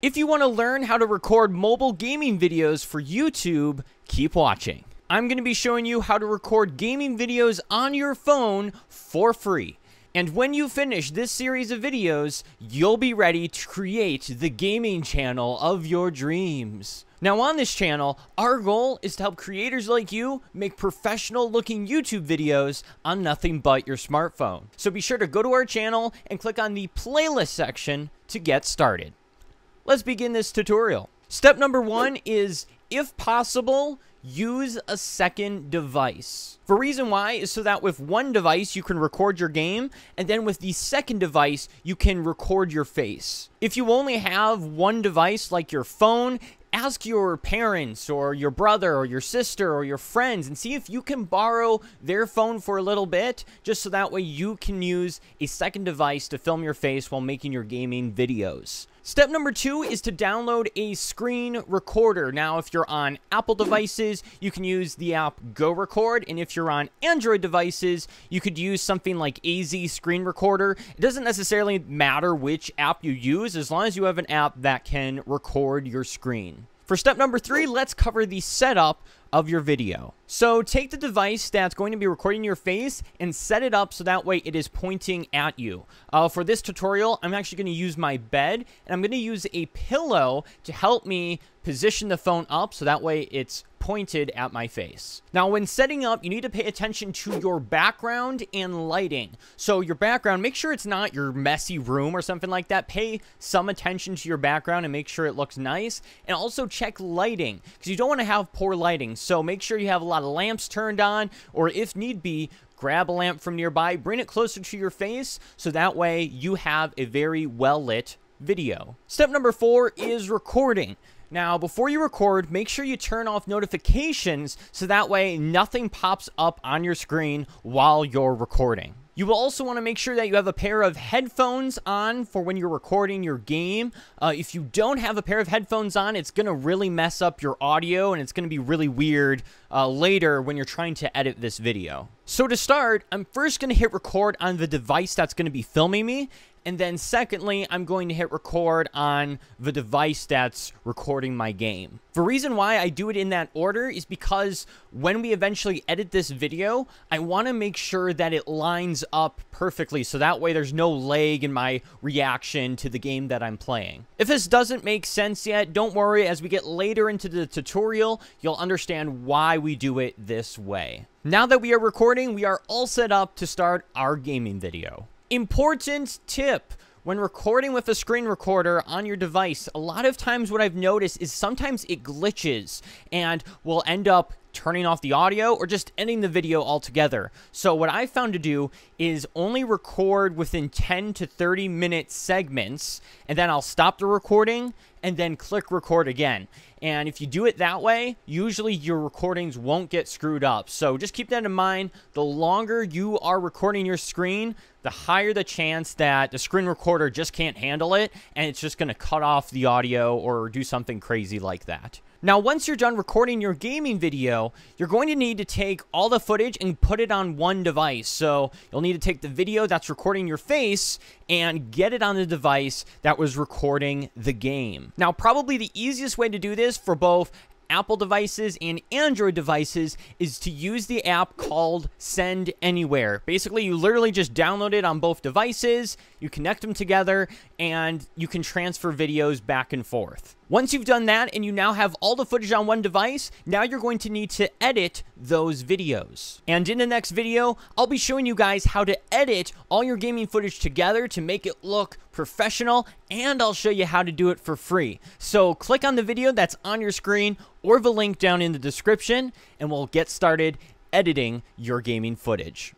If you want to learn how to record mobile gaming videos for YouTube, keep watching. I'm going to be showing you how to record gaming videos on your phone for free. And when you finish this series of videos, you'll be ready to create the gaming channel of your dreams. Now on this channel, our goal is to help creators like you make professional looking YouTube videos on nothing but your smartphone. So be sure to go to our channel and click on the playlist section to get started. Let's begin this tutorial. Step number one is, if possible, use a second device. The reason why is so that with one device you can record your game, and then with the second device you can record your face. If you only have one device like your phone, ask your parents or your brother or your sister or your friends and see if you can borrow their phone for a little bit just so that way you can use a second device to film your face while making your gaming videos. Step number two is to download a screen recorder. Now, if you're on Apple devices, you can use the app Go Record, and if you're on Android devices, you could use something like AZ Screen Recorder. It doesn't necessarily matter which app you use, as long as you have an app that can record your screen. For step number three, let's cover the setup of your video. So take the device that's going to be recording your face and set it up so that way it is pointing at you. Uh, for this tutorial, I'm actually going to use my bed and I'm going to use a pillow to help me position the phone up so that way it's pointed at my face. Now when setting up, you need to pay attention to your background and lighting. So your background, make sure it's not your messy room or something like that. Pay some attention to your background and make sure it looks nice. And also check lighting because you don't want to have poor lighting. So make sure you have a lot of lamps turned on, or if need be, grab a lamp from nearby, bring it closer to your face, so that way you have a very well lit video. Step number four is recording. Now, before you record, make sure you turn off notifications so that way nothing pops up on your screen while you're recording. You will also want to make sure that you have a pair of headphones on for when you're recording your game. Uh, if you don't have a pair of headphones on, it's going to really mess up your audio and it's going to be really weird uh, later when you're trying to edit this video. So to start, I'm first going to hit record on the device that's going to be filming me, and then secondly, I'm going to hit record on the device that's recording my game. The reason why I do it in that order is because when we eventually edit this video, I want to make sure that it lines up perfectly so that way there's no lag in my reaction to the game that I'm playing. If this doesn't make sense yet, don't worry, as we get later into the tutorial, you'll understand why we do it this way. Now that we are recording, we are all set up to start our gaming video. Important tip. When recording with a screen recorder on your device, a lot of times what I've noticed is sometimes it glitches and will end up turning off the audio or just ending the video altogether. So what I found to do is only record within 10 to 30 minute segments and then I'll stop the recording and then click record again. And if you do it that way, usually your recordings won't get screwed up. So just keep that in mind. The longer you are recording your screen, the higher the chance that the screen recorder just can't handle it and it's just going to cut off the audio or do something crazy like that. Now, once you're done recording your gaming video, you're going to need to take all the footage and put it on one device. So you'll need to take the video that's recording your face and get it on the device that was recording the game. Now, probably the easiest way to do this for both Apple devices and Android devices is to use the app called Send Anywhere. Basically, you literally just download it on both devices, you connect them together, and you can transfer videos back and forth. Once you've done that and you now have all the footage on one device, now you're going to need to edit those videos. And in the next video, I'll be showing you guys how to edit all your gaming footage together to make it look professional and I'll show you how to do it for free. So click on the video that's on your screen or the link down in the description and we'll get started editing your gaming footage.